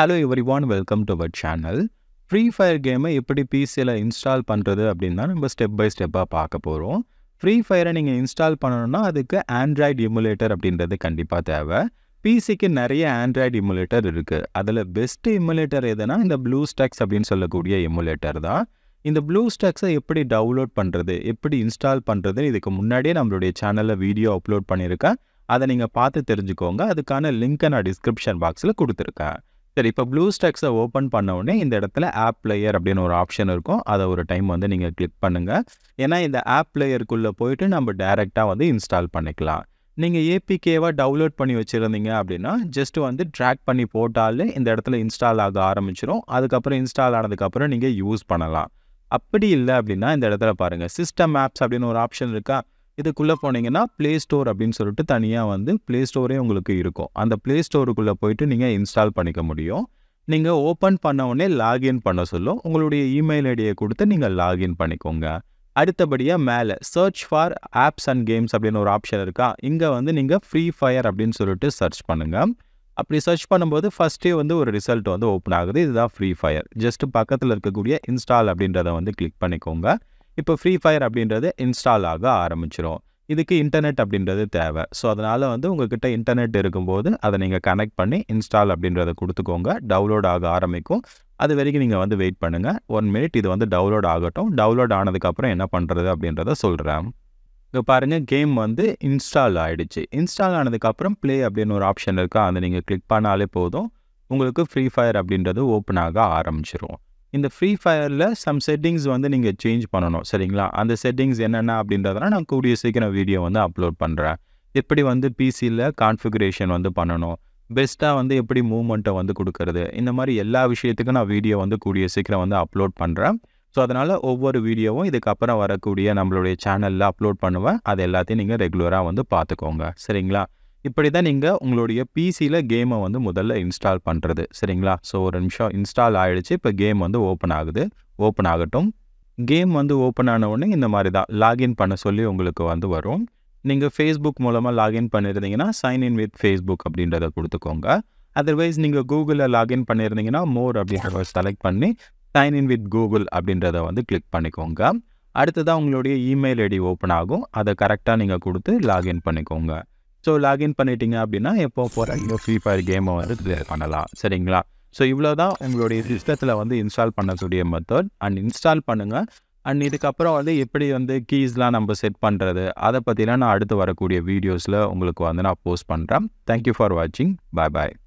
hello everyone welcome to our channel free fire கேமை எப்படி பிசியில் இன்ஸ்டால் பண்ணுறது அப்படின்னா நம்ம ஸ்டெப் பை ஸ்டெப்பாக பார்க்க போகிறோம் ஃப்ரீ ஃபயரை நீங்கள் இன்ஸ்டால் பண்ணணும்னா அதுக்கு ஆண்ட்ராய்டு எமுலேட்டர் அப்படின்றது கண்டிப்பாக தேவை பிசிக்கு நிறைய ஆண்ட்ராய்டு எமுலேட்டர் இருக்குது அதில் பெஸ்ட்டு எமுலேட்டர் எதுனா இந்த ப்ளூ ஸ்டாக்ஸ் அப்படின்னு சொல்லக்கூடிய எமுலேட்டர் தான் இந்த ப்ளூ ஸ்டாக்ஸை எப்படி டவுன்லோட் பண்ணுறது எப்படி இன்ஸ்டால் பண்ணுறது இதுக்கு முன்னாடியே நம்மளுடைய சேனலில் வீடியோ அப்லோட் பண்ணியிருக்கேன் அதை நீங்கள் பார்த்து தெரிஞ்சுக்கோங்க அதுக்கான லிங்க்கை நான் டிஸ்கிரிப்ஷன் பாக்ஸில் கொடுத்துருக்கேன் சரி இப்போ ப்ளூ ஸ்டாக்ஸை ஓப்பன் பண்ண உடனே இந்த இடத்துல ஆப் லேயர் அப்படின்னு ஒரு ஆப்ஷன் இருக்கும் அதை ஒரு டைம் வந்து நீங்கள் கிளிக் பண்ணுங்கள் ஏன்னா இந்த ஆப் லேயருக்குள்ளே போயிட்டு நம்ம டேரெக்டாக வந்து இன்ஸ்டால் பண்ணிக்கலாம் நீங்கள் ஏபிகேவாக டவுன்லோட் பண்ணி வச்சுருந்தீங்க அப்படின்னா ஜஸ்ட் வந்து ட்ராக் பண்ணி போட்டாலே இந்த இடத்துல இன்ஸ்டால் ஆக ஆரம்பிச்சிடும் அதுக்கப்புறம் இன்ஸ்டால் ஆனதுக்கப்புறம் நீங்கள் யூஸ் பண்ணலாம் அப்படி இல்லை அப்படின்னா இந்த இடத்துல பாருங்கள் சிஸ்டம் ஆப்ஸ் அப்படின்னு ஒரு ஆப்ஷன் இருக்கா இதுக்குள்ளே போனீங்கன்னா ப்ளே ஸ்டோர் அப்படின்னு சொல்லிட்டு தனியாக வந்து ப்ளே ஸ்டோரே உங்களுக்கு இருக்கும் அந்த ப்ளே ஸ்டோருக்குள்ளே போயிட்டு நீங்கள் இன்ஸ்டால் பண்ணிக்க முடியும் நீங்கள் ஓப்பன் பண்ண உடனே லாகின் பண்ண சொல்லும் உங்களுடைய இமெயில் ஐடியை கொடுத்து நீங்கள் லாகின் பண்ணிக்கோங்க அடுத்தபடியாக மேலே search for apps and games அப்படின்னு ஒரு ஆப்ஷன் இருக்கா இங்கே வந்து நீங்கள் ஃப்ரீ ஃபயர் அப்படின்னு சொல்லிட்டு சர்ச் பண்ணுங்கள் அப்படி சர்ச் பண்ணும்போது ஃபஸ்ட்டே வந்து ஒரு ரிசல்ட் வந்து ஓப்பன் ஆகுது இதுதான் ஃப்ரீ ஃபயர் ஜஸ்ட் பக்கத்தில் இருக்கக்கூடிய இன்ஸ்டால் அப்படின்றத வந்து கிளிக் பண்ணிக்கோங்க இப்போ ஃப்ரீ ஃபயர் அப்படின்றது இன்ஸ்டால் ஆக ஆரம்பிச்சிடும் இதுக்கு இன்டர்நெட் அப்படின்றது தேவை ஸோ அதனால் வந்து உங்ககிட்ட இன்டர்நெட் இருக்கும்போது அதை நீங்கள் கனெக்ட் பண்ணி இன்ஸ்டால் அப்படின்றத கொடுத்துக்கோங்க டவுன்லோட் ஆக ஆரம்பிக்கும் அது வரைக்கும் நீங்கள் வந்து வெயிட் பண்ணுங்கள் ஒன் மினிட் இது வந்து டவுன்லோட் ஆகட்டும் டவுன்லோட் ஆனதுக்கப்புறம் என்ன பண்ணுறது அப்படின்றத சொல்கிறேன் இப்போ பாருங்கள் கேம் வந்து இன்ஸ்டால் ஆகிடுச்சு இன்ஸ்டால் ஆனதுக்கப்புறம் ப்ளே அப்படின்னு ஒரு ஆப்ஷன் இருக்கா அதை நீங்கள் கிளிக் பண்ணாலே போதும் உங்களுக்கு ஃப்ரீ ஃபயர் அப்படின்றது ஓப்பன் ஆக ஆரம்பிச்சிடும் இந்த ஃப்ரீ ஃபயரில் சம் செட்டிங்ஸ் வந்து நீங்கள் சேஞ்ச் பண்ணணும் சரிங்களா அந்த செட்டிங்ஸ் என்னென்ன அப்படின்றதுனா நான் கூடிய சீக்கிரம் வீடியோ வந்து அப்லோட் பண்ணுறேன் எப்படி வந்து பிசியில் கான்ஃபிகரேஷன் வந்து பண்ணணும் பெஸ்ட்டாக வந்து எப்படி மூமெண்ட்டை வந்து கொடுக்கறது இந்த மாதிரி எல்லா விஷயத்துக்கும் நான் வீடியோ வந்து கூடிய சீக்கிரம் வந்து அப்லோட் பண்ணுறேன் ஸோ அதனால் ஒவ்வொரு வீடியோவும் இதுக்கப்புறம் வரக்கூடிய நம்மளுடைய சேனலில் அப்லோட் பண்ணுவேன் அது எல்லாத்தையும் நீங்கள் ரெகுலராக வந்து பார்த்துக்கோங்க சரிங்களா இப்படி தான் நீங்கள் உங்களுடைய பிசியில் கேமை வந்து முதல்ல இன்ஸ்டால் பண்ணுறது சரிங்களா ஸோ ஒரு நிமிஷம் இன்ஸ்டால் ஆகிடுச்சு இப்போ கேம் வந்து ஓப்பன் ஆகுது ஓப்பன் ஆகட்டும் கேம் வந்து ஓப்பன் உடனே இந்த மாதிரி தான் லாகின் பண்ண சொல்லி உங்களுக்கு வந்து வரும் நீங்கள் ஃபேஸ்புக் மூலமாக லாகின் பண்ணியிருந்தீங்கன்னா சைன் இன் வித் ஃபேஸ்புக் அப்படின்றத கொடுத்துக்கோங்க அதர்வைஸ் நீங்கள் கூகுளில் லாகின் பண்ணியிருந்தீங்கன்னா மோர் அப்படின்ற செலக்ட் பண்ணி சைன் இன் வித் கூகுள் அப்படின்றத வந்து கிளிக் பண்ணிக்கோங்க அடுத்ததாக உங்களுடைய இமெயில் ஐடி ஓப்பன் ஆகும் அதை கரெக்டாக நீங்கள் கொடுத்து லாகின் பண்ணிக்கோங்க ஸோ லாகின் பண்ணிட்டீங்க அப்படின்னா எப்போ போகிறாங்க ஃப்ரீ ஃபயர் கேமை வந்து ப்ளே பண்ணலாம் சரிங்களா ஸோ இவ்வளோ தான் உங்களுடைய சிஸ்டத்தில் வந்து இன்ஸ்டால் பண்ணக்கூடிய மெத்தட் அண்ட் இன்ஸ்டால் பண்ணுங்கள் அண்ட் இதுக்கப்புறம் வந்து எப்படி வந்து கீஸ்லாம் நம்ம செட் பண்ணுறது அதை பற்றிலாம் நான் அடுத்து வரக்கூடிய வீடியோஸில் உங்களுக்கு வந்து நான் போஸ்ட் பண்ணுறேன் தேங்க்யூ ஃபார் வாட்சிங் பாய் பாய்